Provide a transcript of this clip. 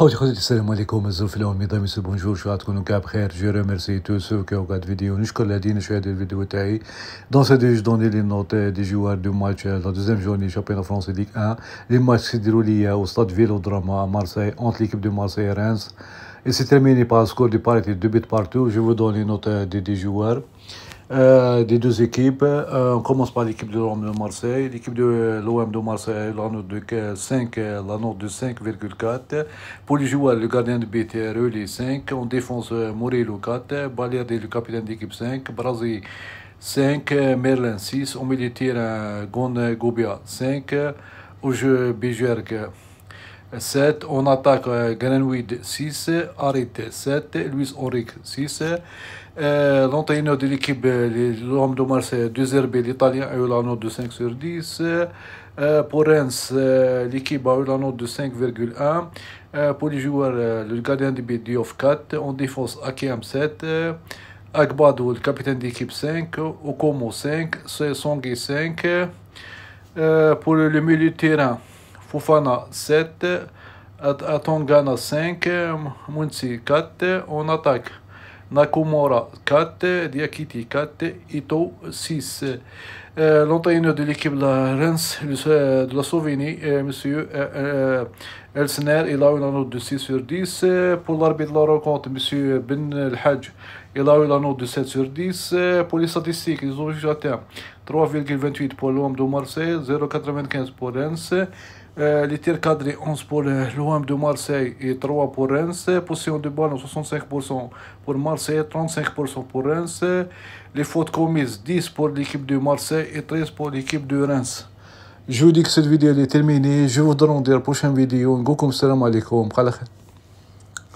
bonjour, je Je remercie tous ceux qui ont regardé la vidéo. Nous avons vidéo. Dans cette vidéo, je donne les notes des joueurs du match, la deuxième journée du championnat français Ligue 1. Le match s'est déroulé au stade Vélodrome à Marseille, entre l'équipe de Marseille et Reims. Il s'est terminé par un score de parité, 2 buts partout. Je vous donne les notes des joueurs. Euh, des deux équipes. Euh, on commence par l'équipe de l'OM de Marseille. L'équipe de euh, l'OM de Marseille, la de 5, la de 5,4. Pour les joueurs, le gardien de BTR, e, les 5. On défense, Morello 4. est le capitaine d'équipe 5. Brasi 5. Merlin 6. Au milieu de Gobia 5. Au jeu, Béjerque 7. On attaque euh, 6. Arite 7. Luis Auric 6. Euh, l'entraîneur de l'équipe, euh, l'homme de Marseille, 2, RB, l'Italien a eu la note de 5 sur 10. Euh, pour Reims, l'équipe a eu la note de 5,1. pour les joueurs, le gardien de but of 4. En défense, Akiam 7. Agbado, le capitaine d'équipe 5. Okomo 5. Songi 5. pour le milieu de terrain. Fufana Fofana at Atongana 5, Munsi 4, on atak nakumora 4, Diakiti 4, Ito sis Euh, L'entraîneur de l'équipe de la Reims, e, de la Slovénie, euh, Monsieur e, e, Elsner, il a eu la note de 6 sur 10. Pour l'arbitre de la rencontre, Monsieur Ben El Hajj, il a eu la note de 7 sur 10. Pour les statistiques, les objectifs 3,28 pour l'OM de Marseille, 0,95 pour Reims. Euh, les tirs cadrés 11 pour l'OM de Marseille et 3 pour Reims. Possession de balle 65% pour Marseille, 35% pour Reims. Les fautes commises 10 pour l'équipe de Marseille et 13 pour l'équipe de Reims. Je vous dis que cette vidéo est terminée. Je vous donne rendez-vous à la prochaine vidéo. salam